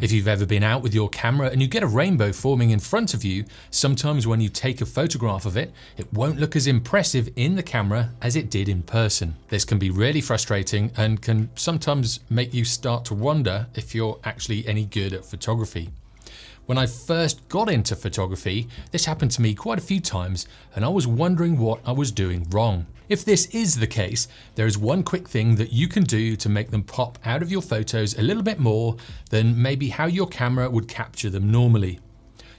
If you've ever been out with your camera and you get a rainbow forming in front of you, sometimes when you take a photograph of it, it won't look as impressive in the camera as it did in person. This can be really frustrating and can sometimes make you start to wonder if you're actually any good at photography. When I first got into photography, this happened to me quite a few times and I was wondering what I was doing wrong. If this is the case, there is one quick thing that you can do to make them pop out of your photos a little bit more than maybe how your camera would capture them normally.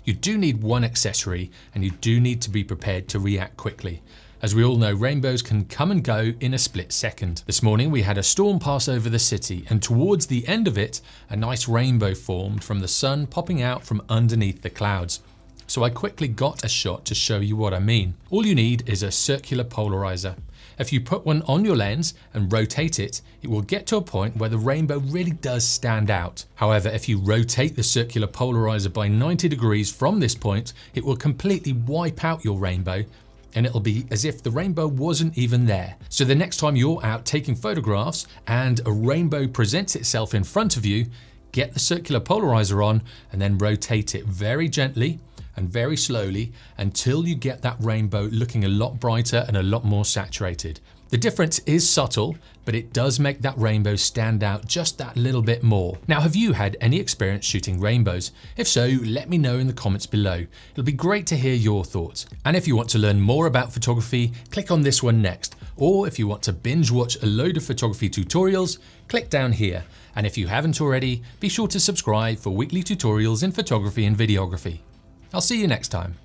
You do need one accessory and you do need to be prepared to react quickly. As we all know, rainbows can come and go in a split second. This morning we had a storm pass over the city and towards the end of it, a nice rainbow formed from the sun popping out from underneath the clouds. So I quickly got a shot to show you what I mean. All you need is a circular polarizer. If you put one on your lens and rotate it, it will get to a point where the rainbow really does stand out. However, if you rotate the circular polarizer by 90 degrees from this point, it will completely wipe out your rainbow and it'll be as if the rainbow wasn't even there. So the next time you're out taking photographs and a rainbow presents itself in front of you, get the circular polarizer on and then rotate it very gently and very slowly until you get that rainbow looking a lot brighter and a lot more saturated. The difference is subtle, but it does make that rainbow stand out just that little bit more. Now, have you had any experience shooting rainbows? If so, let me know in the comments below. It'll be great to hear your thoughts. And if you want to learn more about photography, click on this one next. Or if you want to binge watch a load of photography tutorials, click down here. And if you haven't already, be sure to subscribe for weekly tutorials in photography and videography. I'll see you next time.